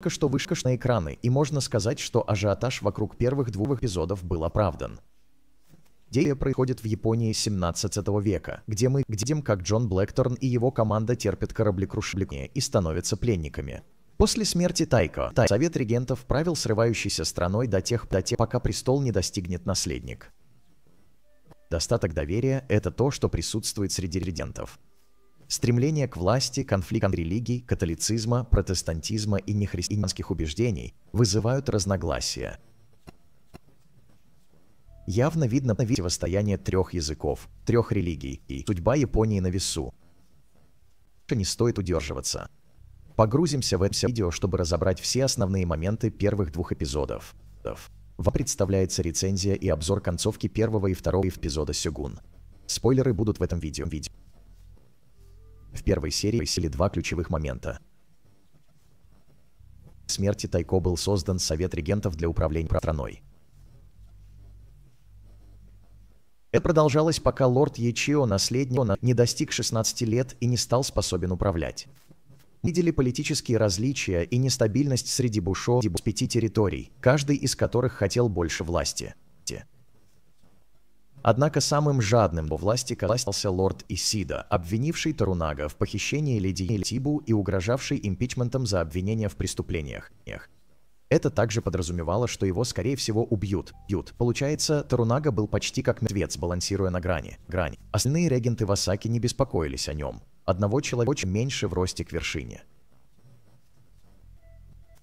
Только что вышка на экраны, и можно сказать, что ажиотаж вокруг первых двух эпизодов был оправдан. Действие происходит в Японии 17 века, где мы видим, как Джон Блэкторн и его команда терпят кораблекрушение и становятся пленниками. После смерти Тайко, Тай, Совет регентов правил срывающейся страной до тех, до тех, пока престол не достигнет наследник. Достаток доверия – это то, что присутствует среди регентов стремление к власти, конфликт религий, католицизма, протестантизма и нехристианских убеждений вызывают разногласия. Явно видно противостояние трех языков, трех религий и судьба Японии на весу. Не стоит удерживаться. Погрузимся в это видео, чтобы разобрать все основные моменты первых двух эпизодов. Вам представляется рецензия и обзор концовки первого и второго эпизода Сёгун. Спойлеры будут в этом видео. В первой серии сели два ключевых момента. В смерти Тайко был создан Совет регентов для управления страной. Это продолжалось, пока лорд Ячио, наследник, не достиг 16 лет и не стал способен управлять. Видели политические различия и нестабильность среди Бушо с пяти территорий, каждый из которых хотел больше власти. Однако самым жадным во власти остался лорд Исида, обвинивший Тарунага в похищении леди Тибу и угрожавший импичментом за обвинения в преступлениях. Это также подразумевало, что его, скорее всего, убьют. Бьют. Получается, Тарунага был почти как медведь, балансируя на грани. грани. Остальные регенты Васаки не беспокоились о нем. Одного человека меньше в росте к вершине.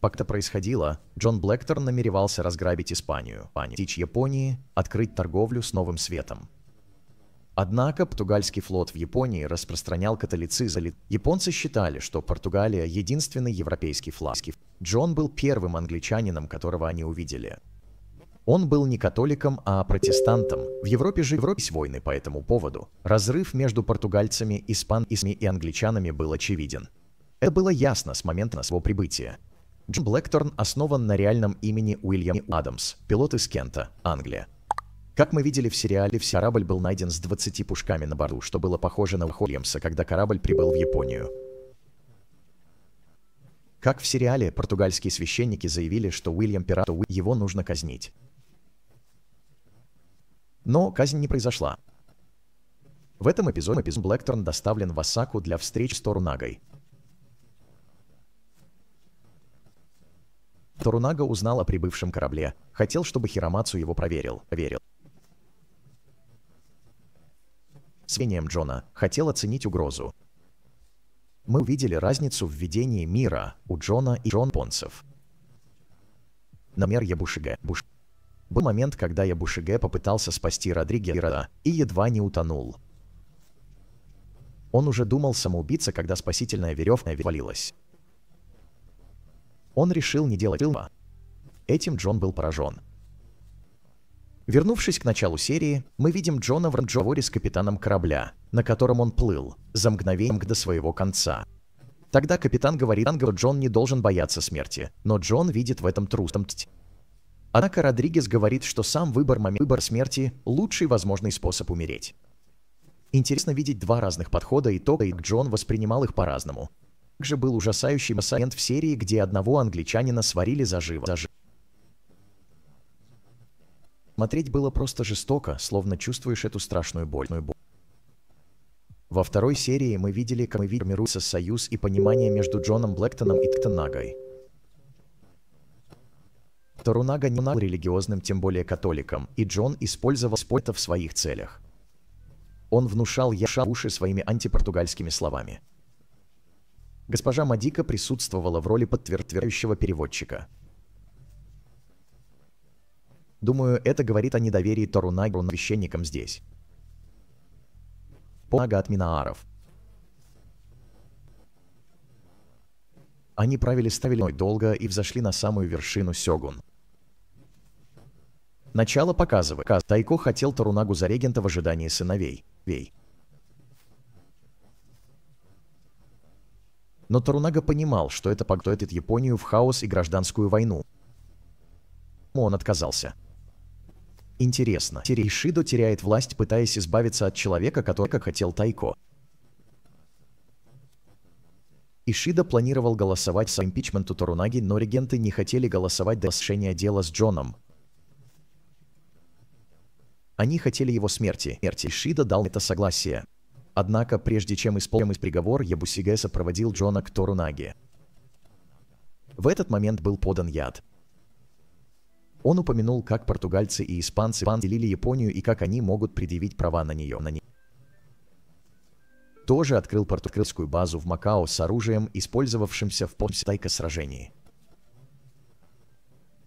Как-то происходило, Джон Блэкторн намеревался разграбить Испанию, течь Японии, открыть торговлю с новым светом. Однако португальский флот в Японии распространял католицизм. Японцы считали, что Португалия – единственный европейский флаг. Джон был первым англичанином, которого они увидели. Он был не католиком, а протестантом. В Европе же Европе войны по этому поводу. Разрыв между португальцами, испанцами и англичанами был очевиден. Это было ясно с момента своего прибытия. Джим Блэкторн основан на реальном имени Уильям Адамс, пилот из Кента, Англия. Как мы видели в сериале, все корабль был найден с 20 пушками на борту, что было похоже на Уильямса, когда корабль прибыл в Японию. Как в сериале, португальские священники заявили, что Уильям Пирату его нужно казнить. Но казнь не произошла. В этом эпизоде эпизод Блэкторн доставлен в Осаку для встреч с Торунагой, Торунага узнал о прибывшем корабле. Хотел, чтобы Хиромацу его проверил. Верил. Свением Джона хотел оценить угрозу. Мы увидели разницу в видении мира у Джона и Джон Понцев. Намер Ябушиге. Буш... Был момент, когда Ябушиге попытался спасти Родригера и едва не утонул. Он уже думал самоубиться, когда спасительная веревка валилась. Он решил не делать фильма. Этим Джон был поражен. Вернувшись к началу серии, мы видим Джона в разговоре с капитаном корабля, на котором он плыл, за мгновением до своего конца. Тогда капитан говорит Ангелу, Джон не должен бояться смерти, но Джон видит в этом трусомость. Однако Родригес говорит, что сам выбор, момент, выбор смерти – лучший возможный способ умереть. Интересно видеть два разных подхода и то, как Джон воспринимал их по-разному. Также был ужасающий момент в серии, где одного англичанина сварили заживо. Смотреть было просто жестоко, словно чувствуешь эту страшную боль. Во второй серии мы видели, как формируется союз и понимание между Джоном Блэктоном и Тканагой. Торунага не был религиозным, тем более католиком, и Джон использовал спорта в своих целях. Он внушал Яша уши своими антипортугальскими словами. Госпожа Мадика присутствовала в роли подтверждающего переводчика. Думаю, это говорит о недоверии Торунагеру священникам здесь. Понага от Минааров. Они правили ставильной долго и взошли на самую вершину Сёгун. Начало показывает. Тайко хотел Торунагу за регента в ожидании сыновей. Вей. Но Тарунага понимал, что это поготовит Японию в хаос и гражданскую войну. Он отказался. Интересно, Терейшидо теряет власть, пытаясь избавиться от человека, который как хотел Тайко. Ишида планировал голосовать за импичменту Торунаги, но регенты не хотели голосовать до решения дела с Джоном. Они хотели его смерти. Ишида дал это согласие. Однако, прежде чем исполнить приговор, Ябусигеса проводил Джона к Торунаге. В этот момент был подан яд. Он упомянул, как португальцы и испанцы делили Японию и как они могут предъявить права на нее. На нее. Тоже открыл португальскую базу в Макао с оружием, использовавшимся в Понситайко сражении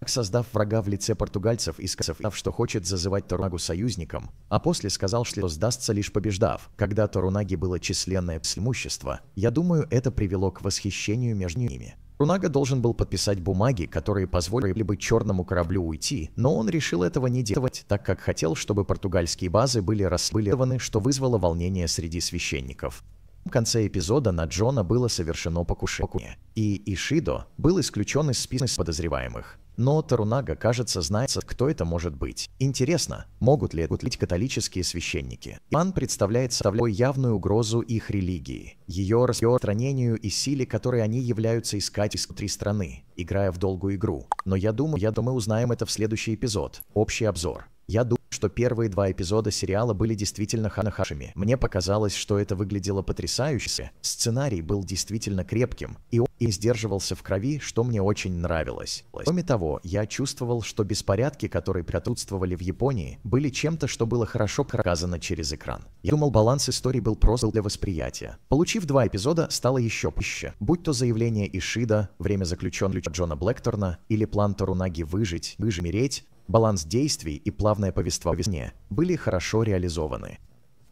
создав врага в лице португальцев и сказав, что хочет зазывать Торунагу союзником, а после сказал, что сдастся лишь побеждав, когда Торунаги было численное преимущество. Я думаю, это привело к восхищению между ними. Рунага должен был подписать бумаги, которые позволили бы черному кораблю уйти, но он решил этого не делать, так как хотел, чтобы португальские базы были расследованы, что вызвало волнение среди священников. В конце эпизода на Джона было совершено покушение, и Ишидо был исключен из списка подозреваемых. Но Тарунага, кажется, знает, кто это может быть. Интересно, могут ли быть католические священники? Иоанн представляет собой явную угрозу их религии, ее распространению и силе, которой они являются искать изнутри страны, играя в долгую игру. Но я думаю, я думаю, узнаем это в следующий эпизод. Общий обзор. Я думаю, что первые два эпизода сериала были действительно ханахашами. Мне показалось, что это выглядело потрясающе. Сценарий был действительно крепким, и он и сдерживался в крови, что мне очень нравилось. Кроме того, я чувствовал, что беспорядки, которые присутствовали в Японии, были чем-то, что было хорошо показано через экран. Я думал, баланс истории был просто для восприятия. Получив два эпизода, стало еще пуще. Будь то заявление Ишида, время заключен Джона Блэкторна, или план Тарунаги выжить, выжмереть, Баланс действий и плавное повествование были хорошо реализованы.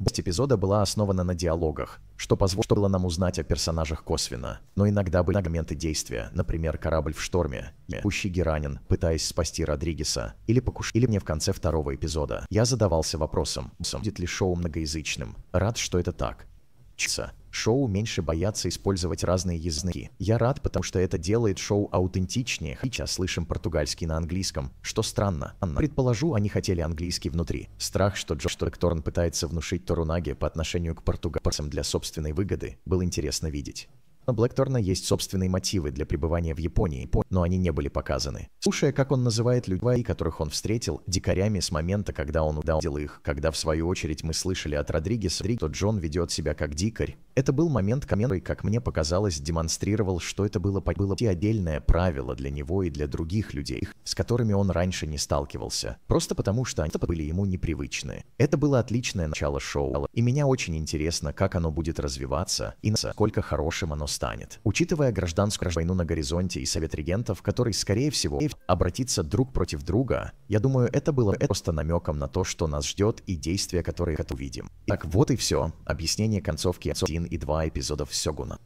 Часть эпизода была основана на диалогах, что позволило нам узнать о персонажах косвенно, но иногда были моменты действия, например, корабль в шторме, пущий Геранин, пытаясь спасти Родригеса, или покуш... или мне в конце второго эпизода. Я задавался вопросом, будет ли шоу многоязычным. Рад, что это так часа. Шоу меньше боятся использовать разные языки. Я рад, потому что это делает шоу аутентичнее, хотя слышим португальский на английском, что странно. Предположу, они хотели английский внутри. Страх, что Джош Торн пытается внушить Торунаге по отношению к португальцам для собственной выгоды, был интересно видеть. У Блэкторна есть собственные мотивы для пребывания в Японии, но они не были показаны. Слушая, как он называет людей, которых он встретил, дикарями с момента, когда он удал их, когда в свою очередь мы слышали от Родригеса, что Джон ведет себя как дикарь, это был момент, который, как мне показалось, демонстрировал, что это было почти отдельное правило для него и для других людей, с которыми он раньше не сталкивался, просто потому что они были ему непривычны. Это было отличное начало шоу, и меня очень интересно, как оно будет развиваться и насколько хорошим оно станет. Учитывая гражданскую войну на горизонте и Совет регентов, который, скорее всего, обратится друг против друга, я думаю, это было просто намеком на то, что нас ждет и действия, которые увидим. Так вот и все. Объяснение концовки 1 и два эпизодов Сёгуна.